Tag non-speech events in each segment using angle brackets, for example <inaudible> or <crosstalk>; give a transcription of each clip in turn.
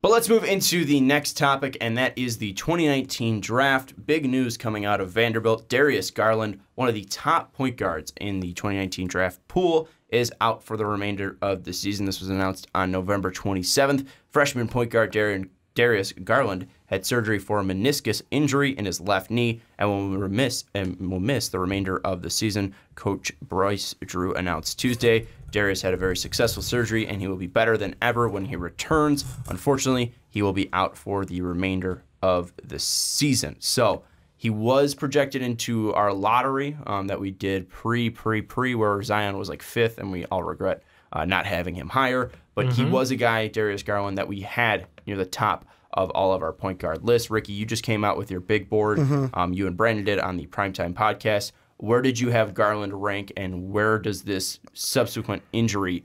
But let's move into the next topic, and that is the 2019 draft. Big news coming out of Vanderbilt. Darius Garland, one of the top point guards in the 2019 draft pool, is out for the remainder of the season. This was announced on November 27th. Freshman point guard Darius Garland had surgery for a meniscus injury in his left knee and will remiss and will miss the remainder of the season. Coach Bryce Drew announced Tuesday. Darius had a very successful surgery and he will be better than ever when he returns. Unfortunately, he will be out for the remainder of the season. So he was projected into our lottery um, that we did pre, pre, pre, where Zion was like fifth, and we all regret uh, not having him higher. But mm-hmm. he was a guy, Darius Garland, that we had near the top of all of our point guard lists. Ricky, you just came out with your big board. Mm-hmm. Um, you and Brandon did on the primetime podcast. Where did you have Garland rank, and where does this subsequent injury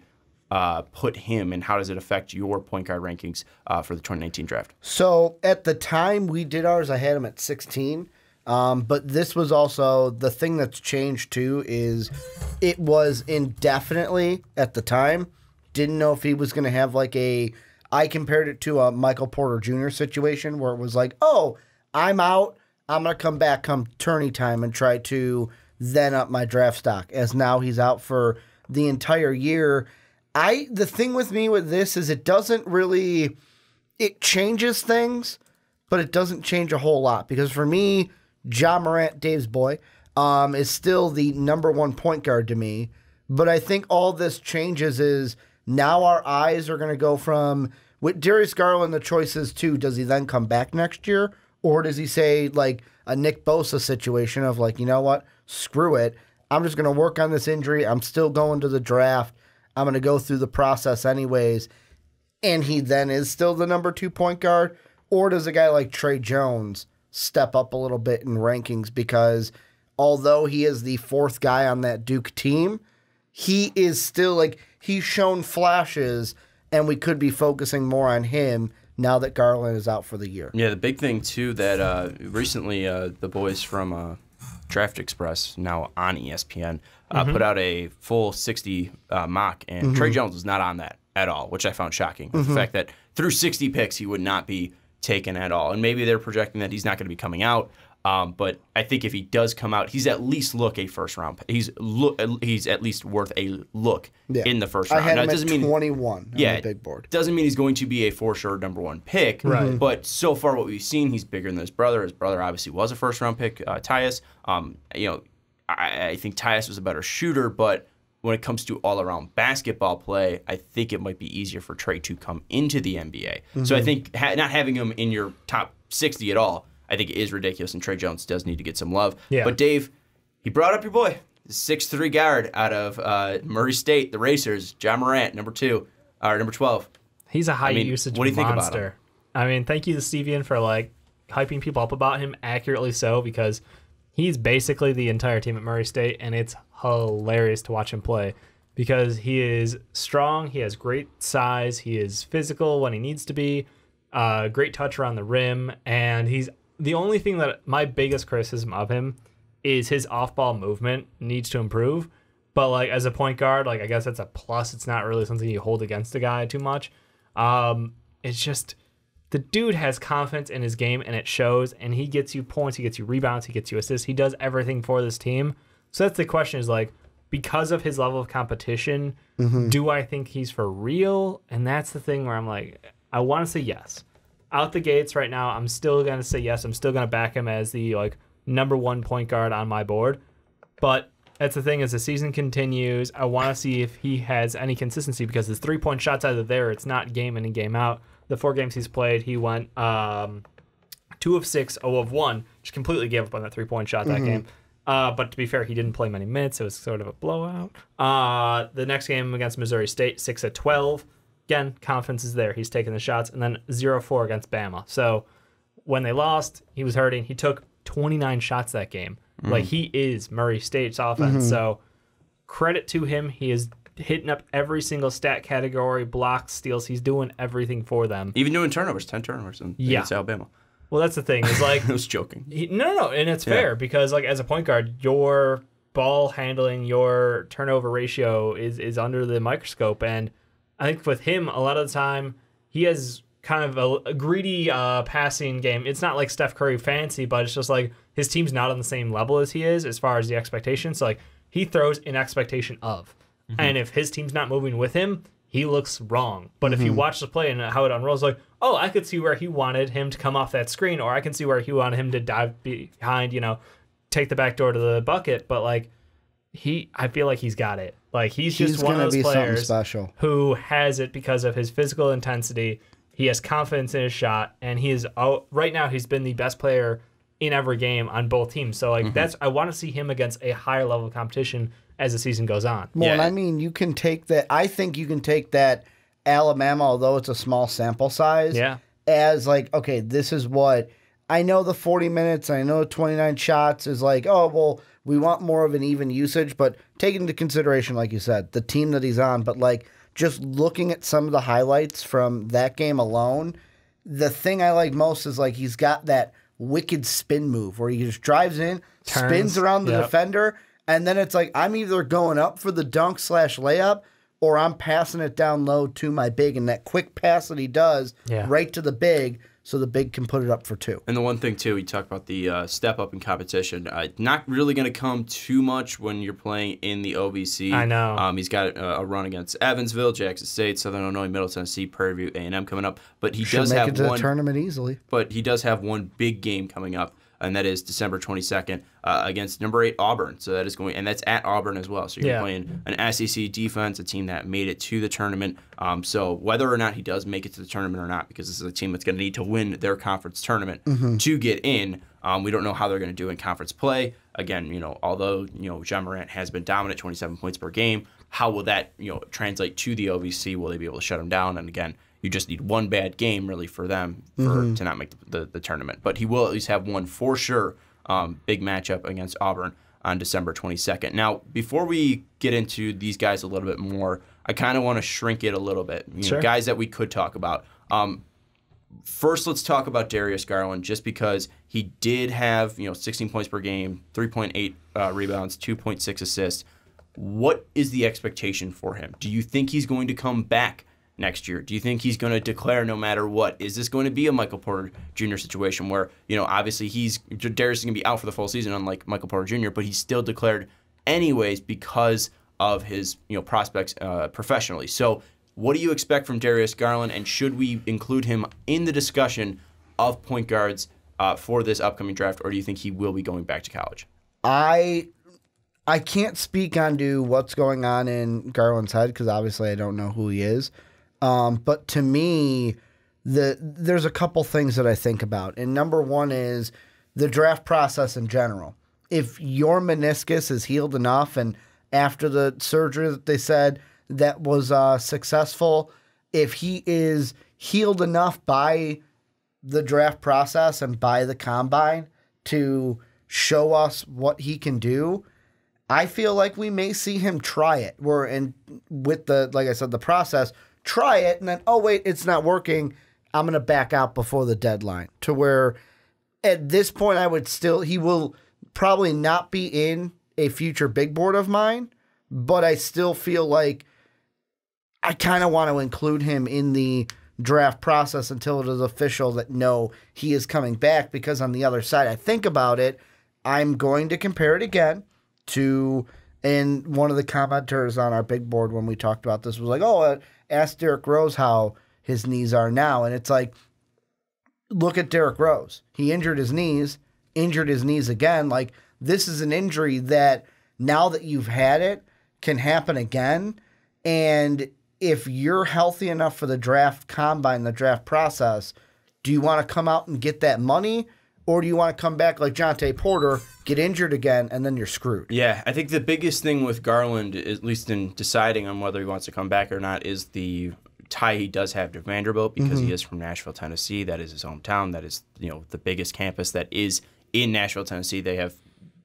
uh, put him, and how does it affect your point guard rankings uh, for the 2019 draft? So at the time we did ours, I had him at 16. Um, but this was also the thing that's changed too is it was indefinitely at the time. Didn't know if he was going to have like a. I compared it to a Michael Porter Jr. situation where it was like, oh, I'm out. I'm going to come back come tourney time and try to then up my draft stock as now he's out for the entire year. I the thing with me with this is it doesn't really it changes things, but it doesn't change a whole lot because for me, John Morant, Dave's boy, um, is still the number one point guard to me. But I think all this changes is now our eyes are going to go from with Darius Garland the choices too. Does he then come back next year, or does he say like a Nick Bosa situation of like you know what screw it. I'm just going to work on this injury. I'm still going to the draft. I'm going to go through the process anyways. And he then is still the number two point guard. Or does a guy like Trey Jones step up a little bit in rankings? Because although he is the fourth guy on that Duke team, he is still like he's shown flashes, and we could be focusing more on him now that Garland is out for the year. Yeah, the big thing too that uh, recently uh, the boys from uh, Draft Express, now on ESPN, uh, mm-hmm. put out a full 60 uh, mock, and mm-hmm. Trey Jones was not on that at all, which I found shocking. Mm-hmm. The fact that through 60 picks, he would not be taken at all. And maybe they're projecting that he's not going to be coming out. Um, but I think if he does come out, he's at least look a first round. He's look. He's at least worth a look yeah. in the first round. I had now, him doesn't at mean twenty one. Yeah, big board. Doesn't mean he's going to be a for sure number one pick. Right. Mm-hmm. But so far, what we've seen, he's bigger than his brother. His brother obviously was a first round pick. Uh, Tyus. Um, you know, I, I think Tyus was a better shooter, but when it comes to all around basketball play, I think it might be easier for Trey to come into the NBA. Mm-hmm. So I mm-hmm. think ha- not having him in your top 60 at all I think is ridiculous, and Trey Jones does need to get some love. Yeah. But Dave, he brought up your boy, six three guard out of uh, Murray State, the Racers, John Morant, number two, or number twelve. He's a high I mean, usage what do you monster. Think about him? I mean, thank you to Stevian for like hyping people up about him accurately so because he's basically the entire team at Murray State, and it's hilarious to watch him play because he is strong, he has great size, he is physical when he needs to be, uh, great touch around the rim, and he's the only thing that my biggest criticism of him is his off-ball movement needs to improve. But like as a point guard, like I guess that's a plus. It's not really something you hold against a guy too much. Um, it's just the dude has confidence in his game and it shows. And he gets you points, he gets you rebounds, he gets you assists. He does everything for this team. So that's the question: is like because of his level of competition, mm-hmm. do I think he's for real? And that's the thing where I'm like, I want to say yes out the gates right now, I'm still gonna say yes. I'm still gonna back him as the like number one point guard on my board. But that's the thing as the season continues, I want to see if he has any consistency because his three point shots out of there, it's not game in and game out. The four games he's played, he went um, two of six, oh of one, just completely gave up on that three point shot that mm-hmm. game. Uh, but to be fair, he didn't play many minutes. It was sort of a blowout. Uh, the next game against Missouri State, six of twelve again, confidence is there. He's taking the shots. And then 0 4 against Bama. So when they lost, he was hurting. He took 29 shots that game. Mm. Like he is Murray State's offense. Mm-hmm. So credit to him. He is hitting up every single stat category, blocks, steals. He's doing everything for them. Even doing turnovers, 10 turnovers in, yeah. against Alabama. Well, that's the thing. It's like <laughs> I was joking. He, no, no, and it's yeah. fair because like as a point guard, your ball handling, your turnover ratio is is under the microscope and – I think with him, a lot of the time, he has kind of a, a greedy uh, passing game. It's not like Steph Curry fancy, but it's just like his team's not on the same level as he is as far as the expectations. So like he throws in expectation of, mm-hmm. and if his team's not moving with him, he looks wrong. But mm-hmm. if you mm-hmm. watch the play and how it unrolls, like oh, I could see where he wanted him to come off that screen, or I can see where he wanted him to dive behind, you know, take the back door to the bucket. But like he, I feel like he's got it. Like he's, he's just one of those players who has it because of his physical intensity. He has confidence in his shot, and he is out, right now. He's been the best player in every game on both teams. So like mm-hmm. that's I want to see him against a higher level of competition as the season goes on. Well, yeah. I mean, you can take that. I think you can take that Alabama, although it's a small sample size. Yeah. As like, okay, this is what I know the 40 minutes, I know 29 shots is like, oh, well, we want more of an even usage, but take into consideration, like you said, the team that he's on. But like just looking at some of the highlights from that game alone, the thing I like most is like he's got that wicked spin move where he just drives in, Turns, spins around the yep. defender, and then it's like I'm either going up for the dunk slash layup or I'm passing it down low to my big. And that quick pass that he does yeah. right to the big so the big can put it up for two. And the one thing too, you talk about the uh, step up in competition. Uh, not really going to come too much when you're playing in the OBC. I know. Um, he's got a, a, run against Evansville, Jackson State, Southern Illinois, Middle Tennessee, Prairie View, A and M coming up. But he Should does make have it to one the tournament easily. But he does have one big game coming up and that is December 22nd uh, against number eight Auburn. So that is going, and that's at Auburn as well. So you're yeah. playing an SEC defense, a team that made it to the tournament. Um, so whether or not he does make it to the tournament or not, because this is a team that's going to need to win their conference tournament mm-hmm. to get in. Um, we don't know how they're going to do in conference play. Again, you know, although you know John Morant has been dominant, 27 points per game. How will that you know translate to the OVC? Will they be able to shut him down? And again, you just need one bad game really for them for mm-hmm. to not make the, the, the, tournament. But he will at least have one for sure. Um, big matchup against Auburn on December 22nd. Now, before we get into these guys a little bit more, I kind of want to shrink it a little bit. You sure. know, guys that we could talk about. Um, first let's talk about Darius Garland just because he did have, you know, 16 points per game, 3.8 uh, rebounds, 2.6 assists. What is the expectation for him? Do you think he's going to come back next year? Do you think he's going to declare no matter what? Is this going to be a Michael Porter Jr. situation where, you know, obviously he's, Darius is going to be out for the full season, unlike Michael Porter Jr., but he's still declared anyways because of his, you know, prospects uh, professionally. So, what do you expect from Darius Garland, and should we include him in the discussion of point guards uh, for this upcoming draft, or do you think he will be going back to college? I I can't speak onto what's going on in Garland's head because obviously I don't know who he is. Um, but to me, the there's a couple things that I think about, and number one is the draft process in general. If your meniscus is healed enough, and after the surgery that they said that was uh, successful, if he is healed enough by the draft process and by the combine to show us what he can do, I feel like we may see him try it. We're in with the like I said the process try it, and then, oh, wait, it's not working. I'm going to back out before the deadline to where at this point, I would still, he will probably not be in a future big board of mine, but I still feel like I kind of want to include him in the draft process until it is official that no, he is coming back because on the other side, I think about it, I'm going to compare it again to and one of the commenters on our big board when we talked about this was like, "Oh, uh, ask Derrick Rose how his knees are now. And it's like, look at Derrick Rose. He injured his knees, injured his knees again. Like, this is an injury that now that you've had it can happen again. And if you're healthy enough for the draft combine, the draft process, do you want to come out and get that money? or do you want to come back like Jonte Porter, get injured again, and then you're screwed? Yeah, I think the biggest thing with Garland, at least in deciding on whether he wants to come back or not, is the tie he does have to Vanderbilt because mm-hmm. he is from Nashville, Tennessee. That is his hometown. That is you know the biggest campus that is in Nashville, Tennessee. They have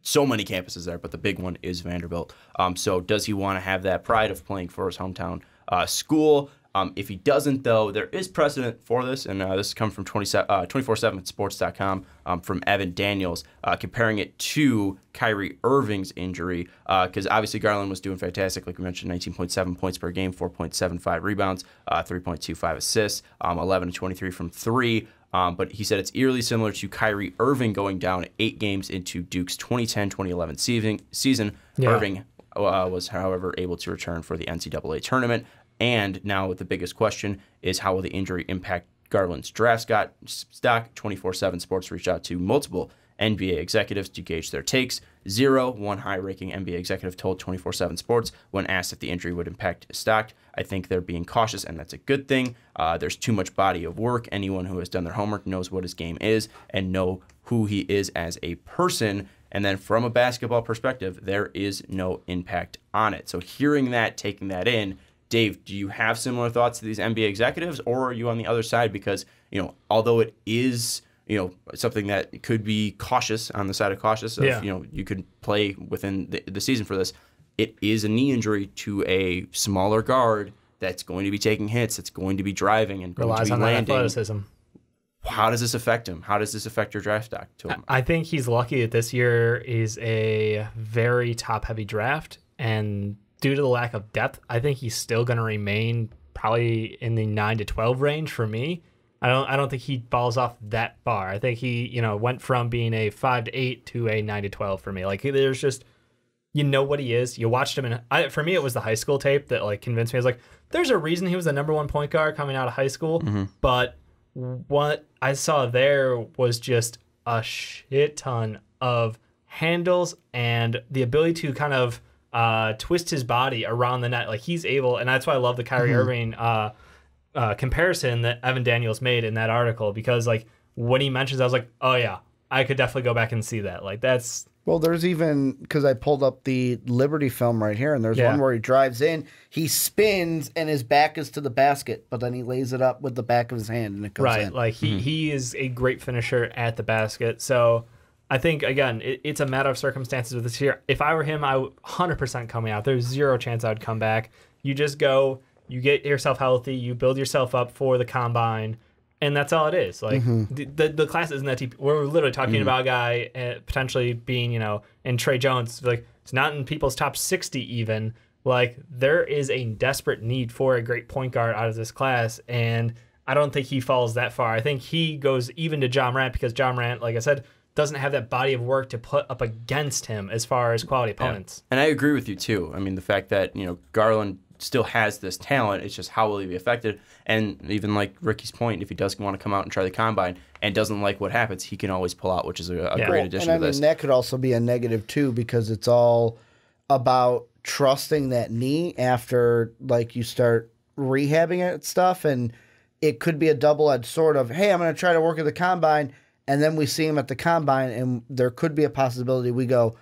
so many campuses there, but the big one is Vanderbilt. Um, so does he want to have that pride of playing for his hometown uh, school? Um, if he doesn't, though, there is precedent for this, and uh, this comes from 24/7 uh, Sports.com um, from Evan Daniels, uh, comparing it to Kyrie Irving's injury, because uh, obviously Garland was doing fantastic, like we mentioned, 19.7 points per game, 4.75 rebounds, uh, 3.25 assists, um, 11 to 23 from three. Um, but he said it's eerily similar to Kyrie Irving going down eight games into Duke's 2010-2011 season. season. Yeah. Irving uh, was, however, able to return for the NCAA tournament and now the biggest question is how will the injury impact Garland's draft Scott stock? 24-7 Sports reached out to multiple NBA executives to gauge their takes. Zero, one high-ranking NBA executive told 24/7 Sports when asked if the injury would impact his stock. I think they're being cautious, and that's a good thing. Uh, there's too much body of work. Anyone who has done their homework knows what his game is and know who he is as a person. And then from a basketball perspective, there is no impact on it. So hearing that, taking that in, Dave, do you have similar thoughts to these NBA executives, or are you on the other side? Because you know, although it is you know something that could be cautious on the side of cautious, of, yeah. you know, you could play within the, the season for this. It is a knee injury to a smaller guard that's going to be taking hits, that's going to be driving and going relies to be on landing. athleticism. How does this affect him? How does this affect your draft stock? To him? I think he's lucky that this year is a very top heavy draft and due to the lack of depth, I think he's still going to remain probably in the 9 to 12 range for me. I don't I don't think he falls off that far. I think he, you know, went from being a 5 to 8 to a 9 to 12 for me. Like there's just you know what he is. You watched him and for me it was the high school tape that like convinced me. I was like there's a reason he was the number 1 point guard coming out of high school, mm-hmm. but what I saw there was just a shit ton of handles and the ability to kind of uh, twist his body around the net. Like he's able, and that's why I love the Kyrie mm-hmm. Irving uh, uh, comparison that Evan Daniels made in that article because like when he mentions, I was like, oh yeah, I could definitely go back and see that. Like that's well, there's even because I pulled up the Liberty film right here, and there's yeah. one where he drives in, he spins, and his back is to the basket, but then he lays it up with the back of his hand, and it goes right. In. Like he mm-hmm. he is a great finisher at the basket, so. I think again, it, it's a matter of circumstances with this year. If I were him, I would 100% coming out. There's zero chance I'd come back. You just go, you get yourself healthy, you build yourself up for the combine, and that's all it is. Like mm-hmm. the, the, the class isn't that deep. We're literally talking mm-hmm. about a guy uh, potentially being, you know, and Trey Jones like it's not in people's top 60 even. Like there is a desperate need for a great point guard out of this class and I don't think he falls that far. I think he goes even to John Rant because John Rant, like I said, doesn't have that body of work to put up against him as far as quality opponents. Yeah. And I agree with you too. I mean, the fact that you know Garland still has this talent, it's just how will he be affected? And even like Ricky's point, if he does want to come out and try the combine and doesn't like what happens, he can always pull out, which is a, a yeah. great addition. And I mean, that could also be a negative too because it's all about trusting that knee after like you start rehabbing it stuff and it could be a double-edged sword of hey i'm going to try to work at the combine and then we see him at the combine, and there could be a possibility we go,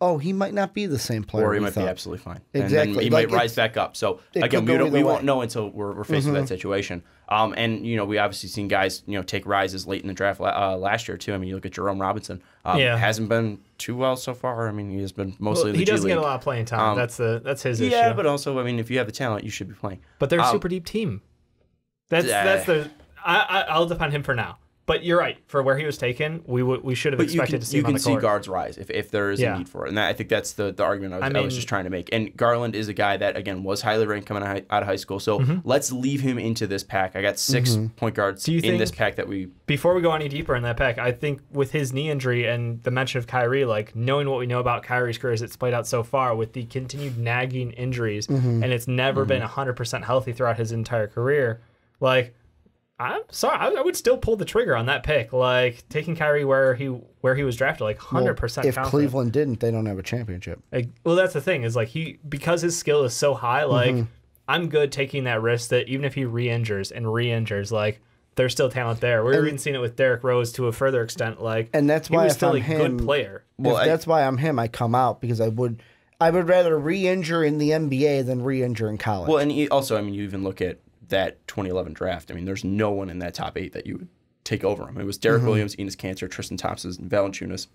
oh, he might not be the same player. Or he might thought. be absolutely fine. Exactly. he like might rise back up. So again, we, don't, we won't know until we're, we're faced mm-hmm. with that mm-hmm. situation. Um, and you know, we obviously seen guys you know take rises late in the draft uh, last year too. I mean, you look at Jerome Robinson. Um, yeah. hasn't been too well so far. I mean, he has been mostly. Well, he doesn't G get a lot of playing time. Um, that's the that's his yeah, issue. Yeah, but also, I mean, if you have the talent, you should be playing. But they're a um, super deep team. That's uh, that's the. I, I I'll defend him for now. But you're right. For where he was taken, we would we should have but expected can, to see him on the court. You can see guards rise if, if there is yeah. a need for it, and that, I think that's the, the argument I was, I, mean, I was, just trying to make. And Garland is a guy that again was highly ranked coming out of high school, so mm-hmm. let's leave him into this pack. I got 6 mm-hmm. point guards in this pack that we. Before we go any deeper in that pack, I think with his knee injury and the mention of Kyrie, like knowing what we know about Kyrie's career as it's played out so far, with the continued nagging injuries, mm-hmm. and it's never mm-hmm. been 100 percent healthy throughout his entire career, like I'm sorry, I, would still pull the trigger on that pick. Like taking Kyrie where he where he was drafted, like hundred well, percent. If confident. Cleveland didn't, they don't have a championship. Like, well, that's the thing is like he because his skill is so high. Mm-hmm. Like mm-hmm. I'm good taking that risk that even if he re-injures and re-injures, like there's still talent there. We're and, even seeing it with Derrick Rose to a further extent. Like, and that's why he was still I'm a him, good player. Well, I, that's why I'm him. I come out because I would. I would rather re-injure in the NBA than re-injure in college. Well, and also, I mean, you even look at that 2011 draft. I mean, there's no one in that top eight that you would take over him. It was Derek mm-hmm. Williams, Enos Cantor, Tristan Thompson, Valanciunas,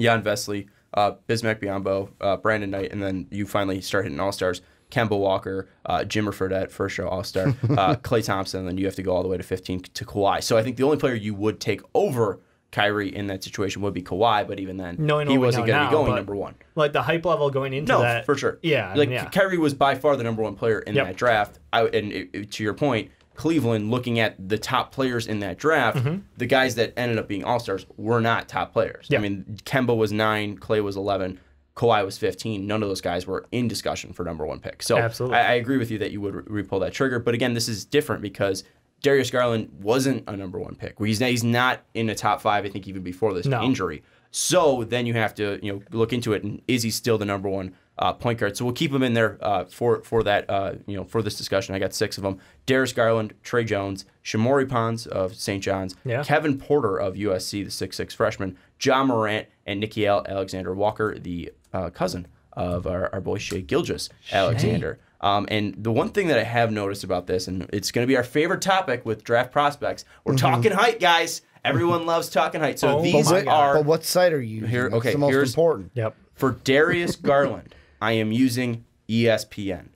Jan Vesley, uh, Bismack Biombo, uh, Brandon Knight, and then you finally start hitting all stars. Kemba Walker, uh, Jimmer Fredette, first show All Star, <laughs> uh, Clay Thompson, and then you have to go all the way to 15 to Kawhi. So I think the only player you would take over Kyrie in that situation would be Kawhi, but even then, Knowing he wasn't going to be going number one. Like the hype level going into no, that, for sure. Yeah, like yeah. Kyrie was by far the number one player in yep. that draft. I, and it, it, to your point, Cleveland, looking at the top players in that draft, mm-hmm. the guys that ended up being all stars were not top players. Yep. I mean, Kemba was nine, Clay was eleven. Kawhi was 15. None of those guys were in discussion for number one pick. So I, I, agree with you that you would re- pull that trigger. But again, this is different because Darius Garland wasn't a number one pick. he's he's not in the top five. I think even before this no. injury. So then you have to you know look into it. And is he still the number one uh, point guard? So we'll keep him in there uh, for for that uh, you know for this discussion. I got six of them: Darius Garland, Trey Jones, Shamori Pons of St. John's, yeah. Kevin Porter of USC, the six six freshman, John Morant, and Nikhil Alexander Walker, the uh, cousin of our, our boy Shea Gilgis Alexander. Um, and the one thing that I have noticed about this, and it's going to be our favorite topic with draft prospects, we're mm-hmm. talking height, guys. Everyone mm-hmm. loves talking height. So oh, these but are. But what site are you? Here, okay, That's the most here's, important. Yep. For Darius Garland, I am using ESPN.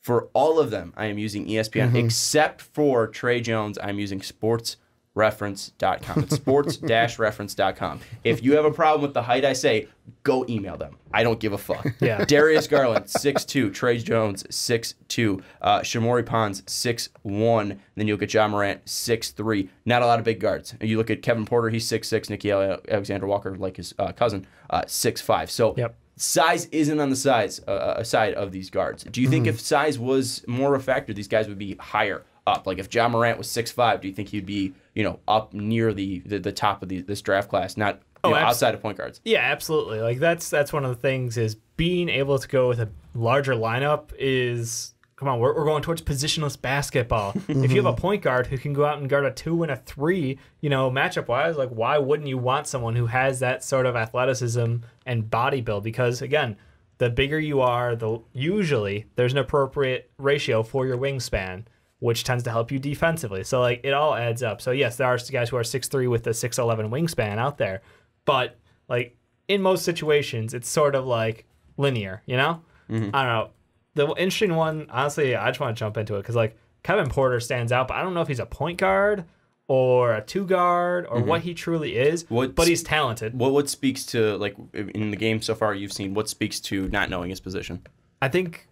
For all of them, I am using ESPN, mm-hmm. except for Trey Jones. I'm using Sports reference.com. It's sports <laughs> reference.com. If you have a problem with the height I say, go email them. I don't give a fuck. <laughs> Yeah. Darius Garland, six two. Trey Jones, six two. Uh, Shamori Pons, six one. Then you look at John Morant, six three. Not a lot of big guards. You look at Kevin Porter, he's six six. Nicky Alexander Walker, like his uh, cousin, uh, six five. So yep size isn't on the size uh, uh side of these guards. Do you think mm. if size was more of a factor, these guys would be higher up? Like if John Morant was six five, do you think he'd be you know up near the the, the top of the, this draft class, not oh, know, outside of point guards. Yeah, absolutely. Like that's that's one of the things is being able to go with a larger lineup is come on, we're, we're going towards positionless basketball. <laughs> if you have a point guard who can go out and guard a two and a three, you know, matchup wise, like why wouldn't you want someone who has that sort of athleticism and body build? Because again, the bigger you are, the usually there's an appropriate ratio for your wingspan which tends to help you defensively. So like it all adds up. So yes, there are guys who are six three with a 6'11 wingspan out there, but like in most situations, it's sort of like linear, you know? Mm-hmm. I don't know. The interesting one, honestly, I just want to jump into it because like Kevin Porter stands out, but I don't know if he's a point guard or a two guard or mm-hmm. what he truly is. What, but he's talented. What what speaks to like in the game so far you've seen? What speaks to not knowing his position? I think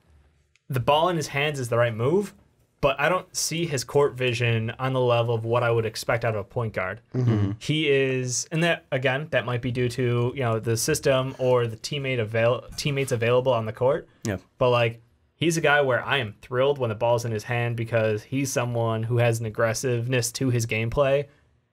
the ball in his hands is the right move, but I don't see his court vision on the level of what I would expect out of a point guard. Mm-hmm. He is, and that again, that might be due to you know the system or the teammate avail teammates available on the court. Yeah. But like, he's a guy where I am thrilled when the ball's in his hand because he's someone who has an aggressiveness to his gameplay,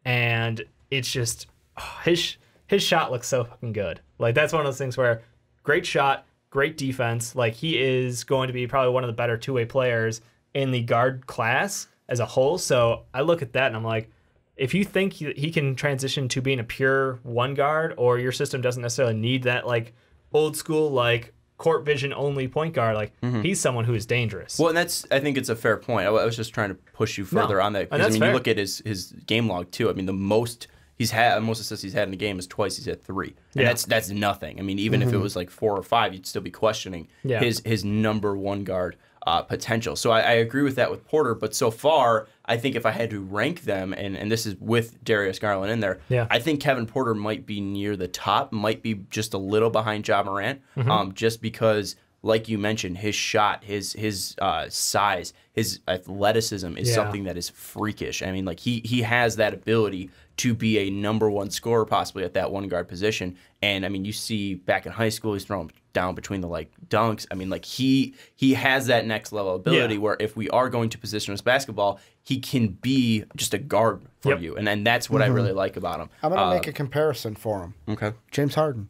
and it's just oh, his his shot looks so fucking good. Like that's one of those things where great shot, great defense. Like he is going to be probably one of the better two way players in the guard class as a whole. So I look at that and I'm like, if you think he can transition to being a pure one guard, or your system doesn't necessarily need that like old school like court vision only point guard, like mm-hmm. he's someone who is dangerous. Well, and that's I think it's a fair point. I, was just trying to push you further no, on that because I mean fair. you look at his his game log too. I mean the most he's had most assists he's had in the game is twice. He's had three, and yeah. that's that's nothing. I mean even mm-hmm. if it mm-hmm. was like four or five, you'd still be questioning yeah. his his number one guard uh, potential. So I, I, agree with that with Porter, but so far, I think if I had to rank them, and, and this is with Darius Garland in there, yeah. I think Kevin Porter might be near the top, might be just a little behind Ja Morant, mm-hmm. um, just because, like you mentioned, his shot, his his uh, size, his athleticism is yeah. something that is freakish. I mean, like he he has that ability to be a number one scorer possibly at that one guard position. And I mean, you see back in high school, he's throwing down between the like dunks. I mean, like he he has that next level ability yeah. where if we are going to position positionless basketball, he can be just a guard for yep. you, and and that's what mm-hmm. I really like about him. I'm gonna uh, make a comparison for him. Okay, James Harden,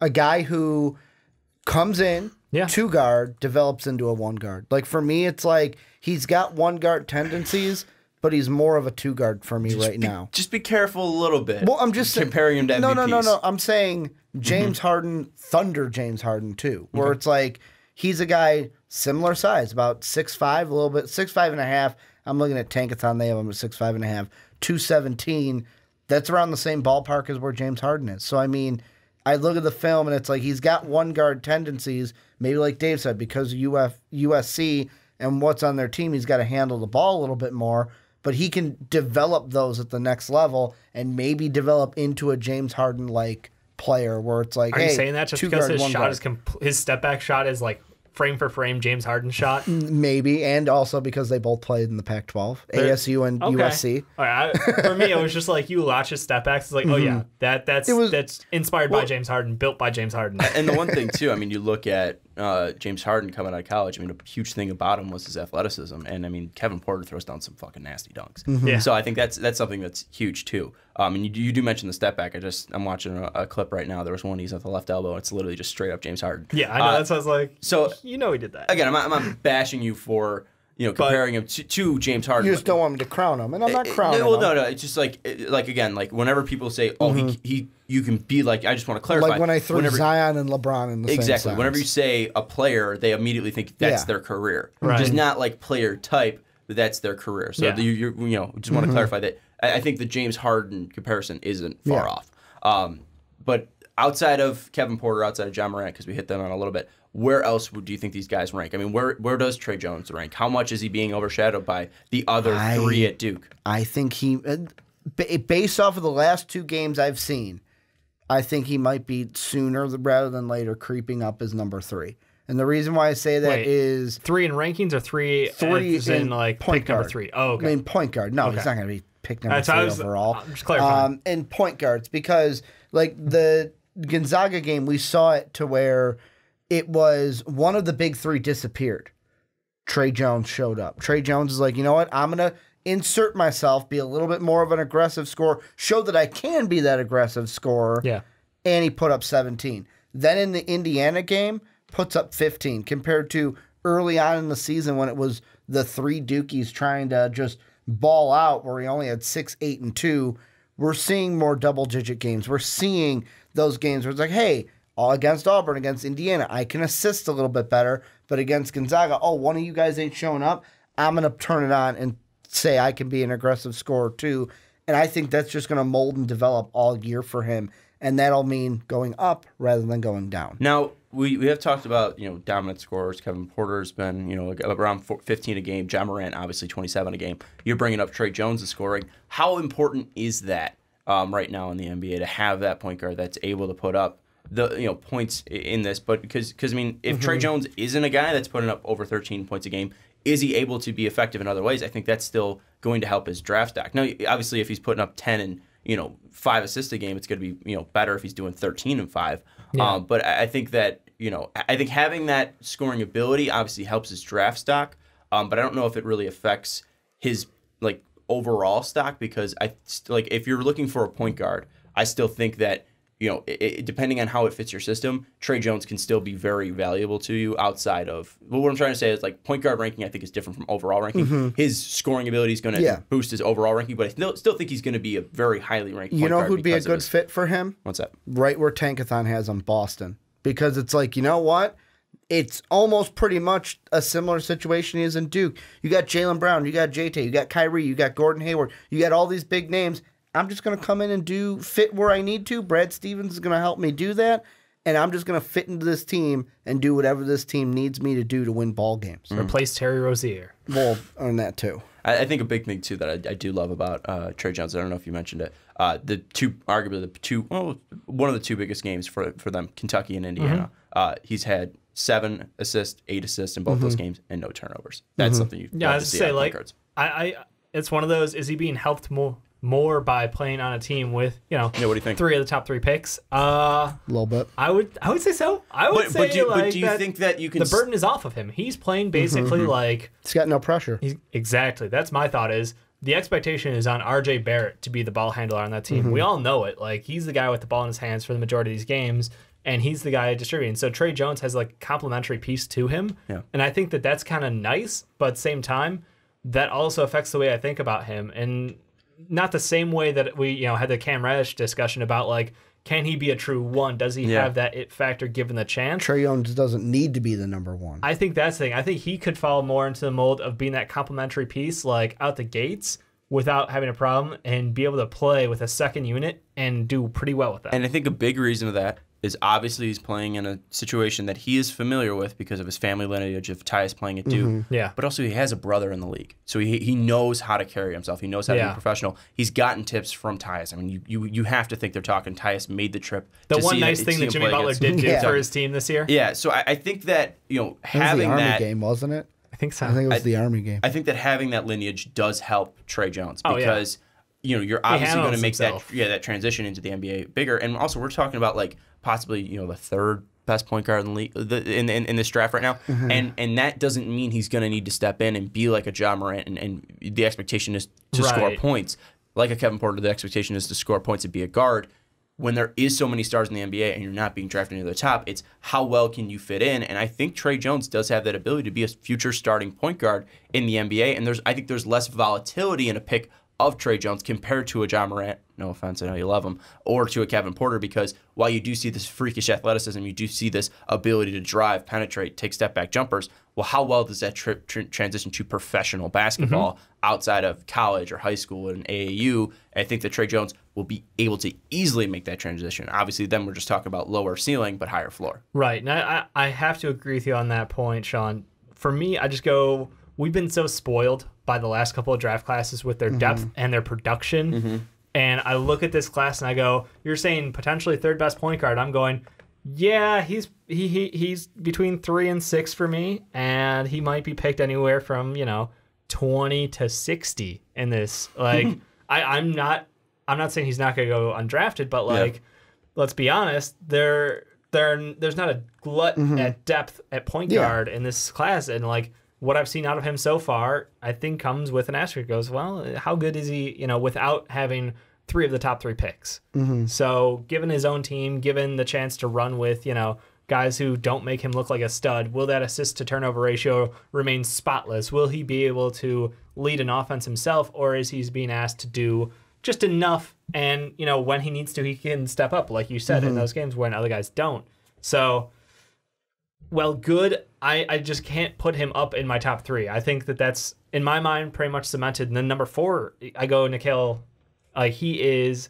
a guy who comes in. Yeah. Two guard develops into a one guard. Like for me, it's like he's got one guard tendencies, but he's more of a two guard for me just right be, now. Just be careful a little bit. Well, I'm just comparing saying, him to no, MVPs. no, no, no. I'm saying mm-hmm. James mm-hmm. Harden, Thunder James Harden too, where okay. it's like he's a guy similar size, about six five, a little bit six five and a half. I'm looking at Tankathon; they have him at six five and a half, two seventeen. That's around the same ballpark as where James Harden is. So I mean, I look at the film and it's like he's got one guard tendencies, maybe like Dave said, because UF USC and what's on their team, he's got to handle the ball a little bit more but he can develop those at the next level and maybe develop into a James Harden like player where it's like, are hey, you saying that just because guard, his shot guard. is his step back shot is like frame for frame James Harden shot? Mm, maybe, and also because they both played in the Pac-12, ASU and okay. USC. Right, I, for me, it was just like you watch his step backs. It's like, mm-hmm. oh yeah, mm-hmm. that that's was, that's inspired well, by James Harden, built by James Harden. And the one thing too, I mean, you look at uh, James Harden coming out of college. I mean, a huge thing about him was his athleticism, and I mean, Kevin Porter throws down some fucking nasty dunks. Mm-hmm. Yeah. So I think that's that's something that's huge too. Um, and you, you do mention the step back. I just I'm watching a, a clip right now. There was one he's at the left elbow. It's literally just straight up James Harden. Yeah, I know. Uh, that sounds like so. You know he did that again. I'm not, I'm not bashing you for you know comparing but him to, to, James Harden. You just don't want him to crown him, and I'm eh, not eh, crowning. No, well, no, no. It's just like eh, like again, like whenever people say, "Oh, mm-hmm. he he." You can be like I just want to clarify. Like when I threw whenever, Zion and LeBron in the exactly. whenever you say a player, they immediately think that's yeah. their career, right. which is not like player type, but that's their career. So yeah. you, you you know just want to mm-hmm. clarify that I, I think the James Harden comparison isn't far yeah. off. Um, but outside of Kevin Porter, outside of John Morant, because we hit them on a little bit, where else do you think these guys rank? I mean, where where does Trey Jones rank? How much is he being overshadowed by the other I, three at Duke? I think he, uh, based off of the last two games I've seen, I think he might be sooner rather than later creeping up as number three. And the reason why I say that Wait, is three in rankings or three three in, in like point guard. number three. Oh, okay. I mean point guard. No, okay. he's not going to be pick number That's three was, overall. Uh, um, and point guards because like the Gonzaga game, we saw it to where it was one of the big three disappeared. Trey Jones showed up. Trey Jones is like, you know what? I'm gonna insert myself, be a little bit more of an aggressive scorer, show that I can be that aggressive scorer. Yeah. And he put up 17. Then in the Indiana game, puts up 15 compared to early on in the season when it was the three Dukies trying to just ball out where he only had six, eight, and two. We're seeing more double digit games. We're seeing those games where it's like, hey, all against Auburn, against Indiana, I can assist a little bit better. But against Gonzaga, oh, one of you guys ain't showing up. I'm going to turn it on and say I can be an aggressive scorer too. And I think that's just going to mold and develop all year for him. And that'll mean going up rather than going down. Now, we, we have talked about you know dominant scorers. Kevin Porter's been you know around 15 a game. John Morant obviously 27 a game. You're bringing up Trey Jones and scoring. How important is that um, right now in the NBA to have that point guard that's able to put up the you know points in this? But because because I mean, if mm-hmm. Trey Jones isn't a guy that's putting up over 13 points a game, is he able to be effective in other ways? I think that's still going to help his draft stock. Now, obviously, if he's putting up 10 and you know five assists a game, it's going to be you know better if he's doing 13 and five. Yeah. Um, but I think that you know, I think having that scoring ability obviously helps his draft stock, um, but I don't know if it really affects his like overall stock because I like if you're looking for a point guard, I still think that you know, it, it, depending on how it fits your system, Trey Jones can still be very valuable to you outside of. But what I'm trying to say is like point guard ranking, I think is different from overall ranking. Mm-hmm. His scoring ability is going to yeah. boost his overall ranking, but I still, still think he's going to be a very highly ranked. You know who'd be a good his, fit for him? What's that? Right where Tankathon has him, Boston because it's like, you know what? It's almost pretty much a similar situation is in Duke. You got Jalen Brown, you got JT, you got Kyrie, you got Gordon Hayward, you got all these big names. I'm just going to come in and do fit where I need to. Brad Stevens is going to help me do that. And I'm just going to fit into this team and do whatever this team needs me to do to win ball games. Mm. Replace Terry Rozier. Well, on that too. I, I, think a big thing too that I, I do love about uh, Trey Jones. I don't know if you mentioned it. Uh, the two, arguably the two, well, one of the two biggest games for for them, Kentucky and mm-hmm. Indiana. Mm-hmm. he's had seven assists, eight assists in both mm-hmm. those games, and no turnovers. That's mm-hmm. something you yeah. I was to say like I, I, it's one of those. Is he being helped more more by playing on a team with you know yeah, what do you think? three of the top three picks. Uh, a little bit. I would I would say so. I would but, say but do, like but do you think that you can the burden is off of him? He's playing mm-hmm, basically mm-hmm. like he's got no pressure. exactly. That's my thought. Is the expectation is on RJ Barrett to be the ball handler on that team. Mm-hmm. We all know it. Like he's the guy with the ball in his hands for the majority of these games and he's the guy distributing. So Trey Jones has like a complementary piece to him. Yeah. And I think that that's kind of nice, but same time, that also affects the way I think about him. And not the same way that we you know had the Cam Reddish discussion about like can he be a true one? Does he yeah. have that it factor given the chance? Trey Young doesn't need to be the number one. I think that's the thing. I think he could fall more into the mold of being that complementary piece, like out the gates without having a problem and be able to play with a second unit and do pretty well with that. And I think a big reason of that is obviously he's playing in a situation that he is familiar with because of his family lineage of Tyus playing at Duke. Mm-hmm. Yeah. But also he has a brother in the league. So he, he knows how to carry himself. He knows how yeah. to be professional. He's gotten tips from Tyus. I mean, you, you, you have to think they're talking. Tyus made the trip. The one nice thing that Jimmy Butler did do yeah. for his team this year. Yeah. So I, I think that, you know, having that game, wasn't it? I think so. I think it was I, the Army game. I think that having that lineage does help Trey Jones because oh, yeah. you know, you're obviously going to make himself. that yeah, that transition into the NBA bigger and also we're talking about like possibly you know the third best point guard in the league the, in, in, in this draft right now, mm-hmm. and and that doesn't mean he's going to need to step in and be like a John Morant, and, and the expectation is to right. score points. Like a Kevin Porter, the expectation is to score points and be a guard. When there is so many stars in the NBA and you're not being drafted near the top, it's how well can you fit in? And I think Trey Jones does have that ability to be a future starting point guard in the NBA. And there's I think there's less volatility in a pick of Trey Jones compared to a John Morant. No offense, I know you love him, or to a Kevin Porter, because while you do see this freakish athleticism, you do see this ability to drive, penetrate, take step back jumpers. Well, how well does that tri- tr- transition to professional basketball mm-hmm. outside of college or high school and AAU? I think that Trey Jones will be able to easily make that transition. Obviously, then we're just talking about lower ceiling but higher floor. Right, and I I have to agree with you on that point, Sean. For me, I just go we've been so spoiled by the last couple of draft classes with their mm-hmm. depth and their production. Mm-hmm. And I look at this class and I go, "You're saying potentially third best point guard." I'm going, "Yeah, he's he, he he's between three and six for me, and he might be picked anywhere from you know twenty to sixty in this. <laughs> Like, I I'm not I'm not saying he's not going to go undrafted, but like, yeah. let's be honest, there there there's not a glut mm-hmm. at depth at point yeah. guard in this class, and like." what I've seen out of him so far, I think comes with an asterisk. Goes well, how good is he? You know, without having three of the top three picks. Mm-hmm. So, given his own team, given the chance to run with, you know, guys who don't make him look like a stud, will that assist to turnover ratio remain spotless? Will he be able to lead an offense himself, or is he being asked to do just enough? And you know, when he needs to, he can step up, like you said, mm-hmm. in those games when other guys don't. So well, good. I, I just can't put him up in my top three. I think that that's in my mind pretty much cemented. And then number four, I go Nikhil. Uh, he is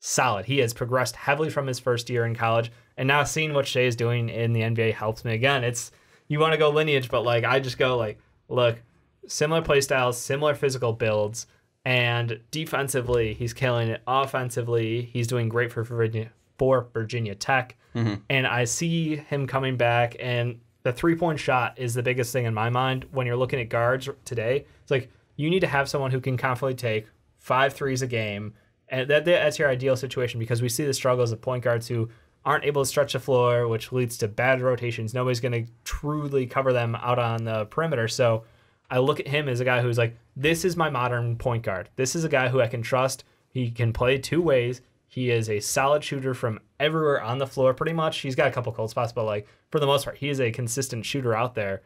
solid. He has progressed heavily from his first year in college, and now seeing what Shea is doing in the NBA helps me again. It's you want to go lineage, but like I just go like, look, similar play styles, similar physical builds, and defensively he's killing it. Offensively, he's doing great for Virginia for Virginia Tech. Mm-hmm. And I see him coming back, and the three point shot is the biggest thing in my mind when you're looking at guards today. It's like you need to have someone who can confidently take five threes a game. And that, that's your ideal situation because we see the struggles of point guards who aren't able to stretch the floor, which leads to bad rotations. Nobody's going to truly cover them out on the perimeter. So I look at him as a guy who's like, this is my modern point guard. This is a guy who I can trust. He can play two ways. He is a solid shooter from everywhere on the floor pretty much. He's got a couple cold spots, but like for the most part, he is a consistent shooter out there.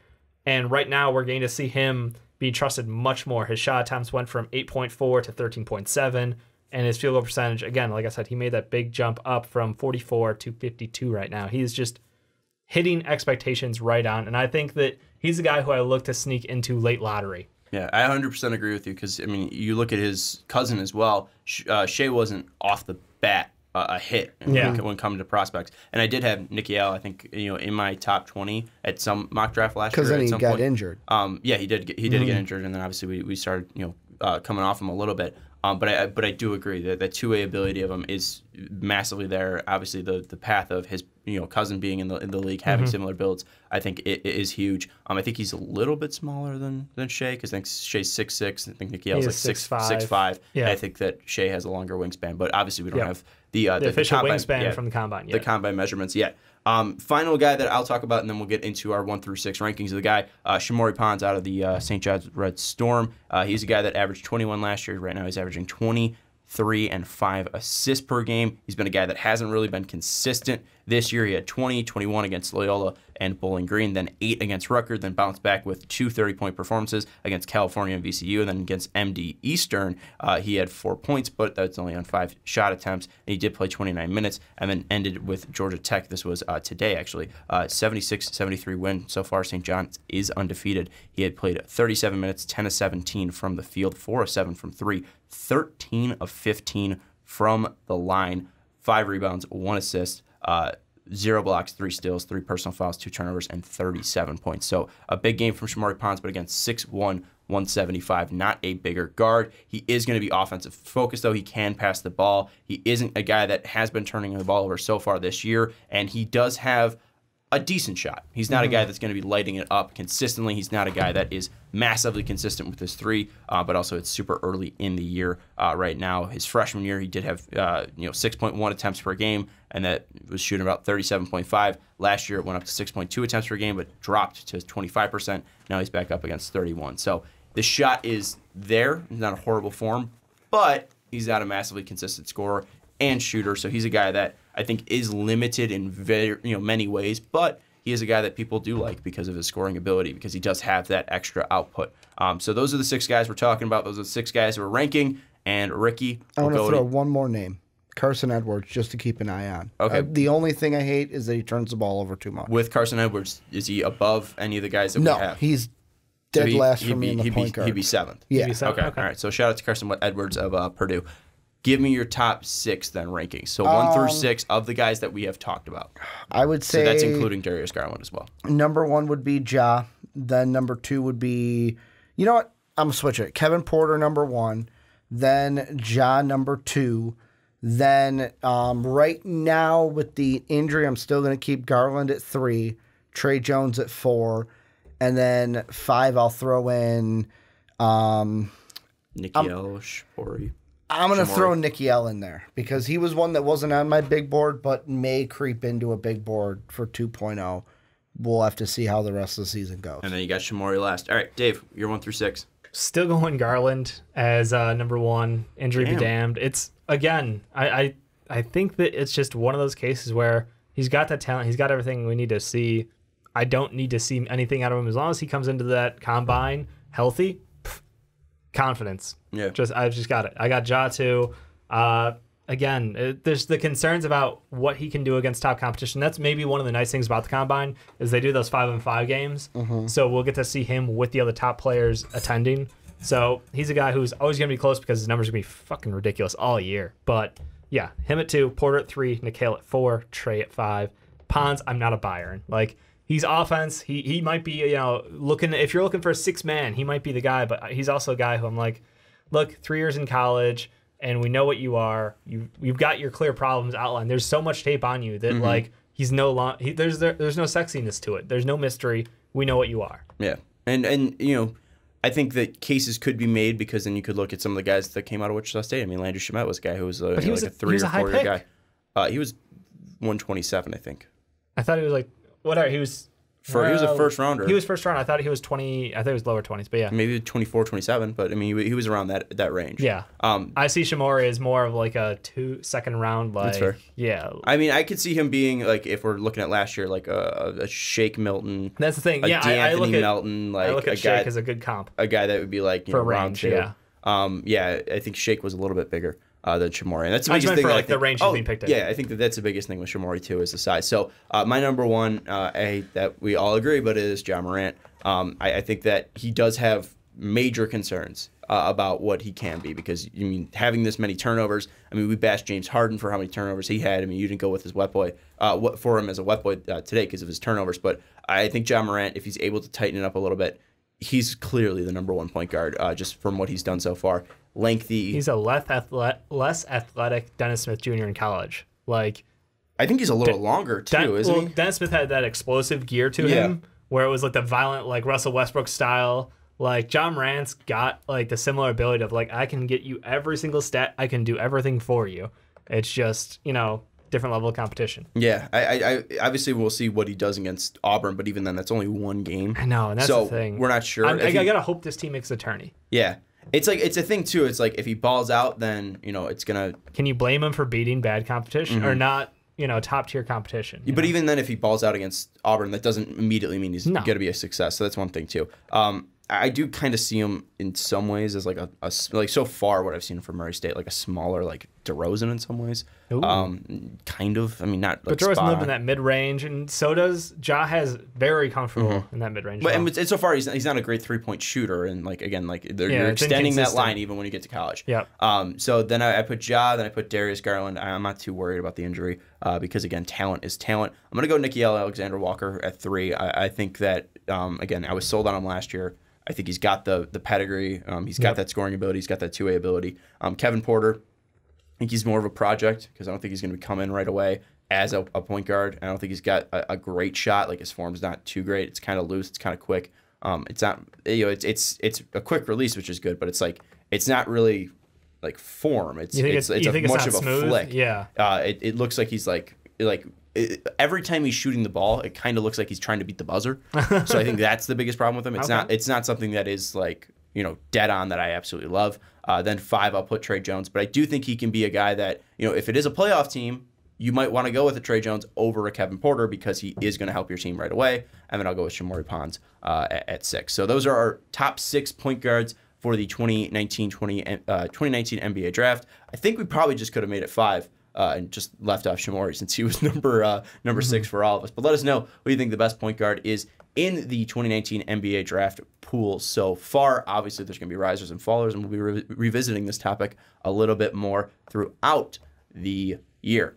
And right now we're going to see him be trusted much more. His shot attempts went from 8.4 to 13.7 and his field goal percentage again, like I said, he made that big jump up from 44 to 52 right now. He's just hitting expectations right on and I think that he's a guy who I look to sneak into late lottery. Yeah, I 100% agree with you because I mean, you look at his cousin as well. Uh, Shea wasn't off the bat a, hit yeah. when, when coming to prospects. And I did have Nicky L. I think you know in my top twenty at some mock draft last year. Because then he got point. injured. Um, yeah, he did. Get, he did mm-hmm. get injured, and then obviously we, we started you know uh, coming off him a little bit. Um, but I but I do agree that the two way ability of him is massively there. Obviously, the the path of his you know cousin being in the in the league having mm-hmm. similar builds, I think it, it is huge. Um, I think he's a little bit smaller than than Shea because I think Shea's six six. I think Nikiel's like six five. six five. Yeah. I think that Shea has a longer wingspan, but obviously we don't yep. have the, uh, the, the official the combine, wingspan yeah, from the combine. Yet. The combine measurements yet. Um, final guy that I'll talk about, and then we'll get into our one through six rankings of the guy, uh, Pons out of the uh, St. John's Red Storm. Uh, he's a guy that averaged 21 last year. Right now, he's averaging twenty three and five assists per game. He's been a guy that hasn't really been consistent this year he had 20, 21 against Loyola and Bowling Green, then eight against Rutgers. then bounced back with two 30 point performances against California and VCU, and then against MD Eastern. Uh, he had four points, but that's only on five shot attempts, and he did play 29 minutes and then ended with Georgia Tech. This was uh, today, actually. Uh, 76 73 win. So far, St. John's is undefeated. He had played 37 minutes, 10 of 17 from the field, 4 of 7 from 3, 13 of 15 from the line, 5 rebounds, 1 assist uh, zero blocks, three steals, three personal fouls, two turnovers, and 37 points. So a big game from Shamari Pons, but again, 6'1, 175, not a bigger guard. He is going to be offensive focused, though. He can pass the ball. He isn't a guy that has been turning the ball over so far this year, and he does have – a decent shot. He's not mm-hmm. a guy mm-hmm. that's going to be lighting it up consistently. He's not a guy that is massively consistent with his three, uh, but also it's super early in the year uh, right now. His freshman year, he did have uh, you know 6.1 attempts per game, and that was shooting about 37.5. Last year, it went up to 6.2 attempts per game, but dropped to 25%. Now he's back up against 31. So the shot is there. He's not a horrible form, but he's not a massively consistent scorer and shooter. So he's a guy that I think is limited in very you know many ways, but he is a guy that people do like because of his scoring ability, because he does have that extra output. Um, so those are the six guys we're talking about. Those are the six guys we're ranking. And Ricky, I want to throw one more name. Carson Edwards, just to keep an eye on. Okay. Uh, the only thing I hate is that he turns the ball over too much. With Carson Edwards, is he above any of the guys that no, we have? No, he's dead so he, last for me in the point be, guard. He'd be seventh. Yeah. He'd be seventh. Okay. okay. All right. So shout out to Carson Edwards of uh, Purdue. Give me your top six then rankings. So one um, through six of the guys that we have talked about. I would say so that's including Darius Garland as well. Number one would be Ja. Then number two would be, you know what? I'm gonna switch it. Kevin Porter number one, then Ja number two. Then um, right now with the injury, I'm still gonna keep Garland at three, Trey Jones at four, and then five I'll throw in. Um, Nicky I'm gonna throw Nicky L in there because he was one that wasn't on my big board, but may creep into a big board for 2.0. We'll have to see how the rest of the season goes. And then you got Shamori last. All right, Dave, you're one through six. Still going Garland as uh, number one. Injury Damn. be damned. It's again, I, I I think that it's just one of those cases where he's got that talent, he's got everything we need to see. I don't need to see anything out of him as long as he comes into that combine healthy confidence. Yeah. Just I've just got it. I got Jaw Uh, again, it, uh, there's the concerns about what he can do against top competition. That's maybe one of the nice things about the combine is they do those five and five games. Mm-hmm. So we'll get to see him with the other top players attending. So he's a guy who's always going to be close because his numbers are going to be fucking ridiculous all year. But yeah, him at two, Porter at three, Nikhil at four, Trey at five. Pons, I'm not a Byron. Like he's offense. He he might be you know looking if you're looking for a six man, he might be the guy. But he's also a guy who I'm like, look, three years in college, and we know what you are. You you've got your clear problems outlined. There's so much tape on you that mm-hmm. like he's no long. He, there's there, there's no sexiness to it. There's no mystery. We know what you are. Yeah, and and you know. I think that cases could be made because then you could look at some of the guys that came out of Wichita State. I mean, Landry Schmidt was a guy who was, a, know, like a, a three or a four year guy. Uh, he was 127, I think. I thought he was like whatever. He was for, he was a first rounder. He was first round. I thought he was 20. I thought he was lower 20s, but yeah. Maybe 24, 27, but I mean, he, he was around that that range. Yeah. Um, I see Shamori as more of like a two second round, like that's fair. yeah. I mean, I could see him being like if we're looking at last year, like a, a Shake Milton. That's the thing. yeah, I, I, look at Melton, like I look at a Shake guy, as a good comp. A guy that would be like for know, range, round two. Yeah. Um, yeah, I think Shake was a little bit bigger uh, than And that's the I oh, biggest thing. For, like think, the range oh, being picked. At. Yeah, I think that that's the biggest thing with Shamori too is the size. So uh, my number one, uh, a that we all agree, but it is John Morant. Um, I, I think that he does have major concerns uh, about what he can be because you I mean having this many turnovers. I mean, we bashed James Harden for how many turnovers he had. I mean, you didn't go with his wet boy uh, for him as a wet boy uh, today because of his turnovers. But I think John Morant, if he's able to tighten it up a little bit, he's clearly the number one point guard uh, just from what he's done so far. Lengthy. He's a less athletic, less athletic Dennis Smith Jr. in college. Like, I think he's a little De longer too, isn't well, he? Dennis Smith had that explosive gear to yeah. him, where it was like the violent, like Russell Westbrook style. Like John Rance got like the similar ability of like I can get you every single stat, I can do everything for you. It's just you know different level of competition. Yeah, I, I, I obviously we'll see what he does against Auburn, but even then, that's only one game. I know, and that's so the thing. We're not sure. I, I, he, I gotta hope this team makes a tourney. Yeah, it's like it's a thing too. It's like if he balls out, then you know it's gonna. Can you blame him for beating bad competition mm-hmm. or not? You know, top tier competition. But know? even then, if he balls out against Auburn, that doesn't immediately mean he's no. gonna be a success. So that's one thing too. Um, I do kind of see him in some ways as like a, a, like so far what I've seen from Murray State, like a smaller like DeRozan in some ways. Um, kind of. I mean, not. But like DeRozan lived in that mid range, and so does Ja. Has very comfortable mm-hmm. in that mid range. But and, so far, he's, he's not a great three point shooter, and like again, like yeah, you're extending that line even when you get to college. Yeah. Um. So then I, I, put Ja, then I put Darius Garland. I'm not too worried about the injury, uh, because again, talent is talent. I'm gonna go Nicky Alexander Walker at three. I, I think that um again, I was sold on him last year. I think he's got the the pedigree. Um, he's got yep. that scoring ability. He's got that two way ability. Um, Kevin Porter, I think he's more of a project because I don't think he's going to come in right away as a, a point guard. I don't think he's got a, a, great shot. Like his form's not too great. It's kind of loose. It's kind of quick. Um, it's not you know it's it's it's a quick release which is good, but it's like it's not really like form. It's it's, it's, it's a, much it's of a flick. Yeah. Uh, it, it looks like he's like like every time he's shooting the ball, it kind of looks like he's trying to beat the buzzer. <laughs> so I think that's the biggest problem with him. It's okay. not it's not something that is like you know dead on that I absolutely love. Uh, then five, I'll put Trey Jones. But I do think he can be a guy that, you know, if it is a playoff team, you might want to go with a Trey Jones over a Kevin Porter because he is going to help your team right away. And then I'll go with Shamori Pons uh, at, at, six. So those are our top six point guards for the 2019, 20, uh, 2019 NBA draft. I think we probably just could have made it five. Uh, and just left off Shimori <laughs> since he was number uh, number mm-hmm. six for all of us. But let us know what you think the best point guard is in the 2019 NBA draft pool so far. Obviously, there's going to be risers and fallers, and we'll be re- revisiting this topic a little bit more throughout the year.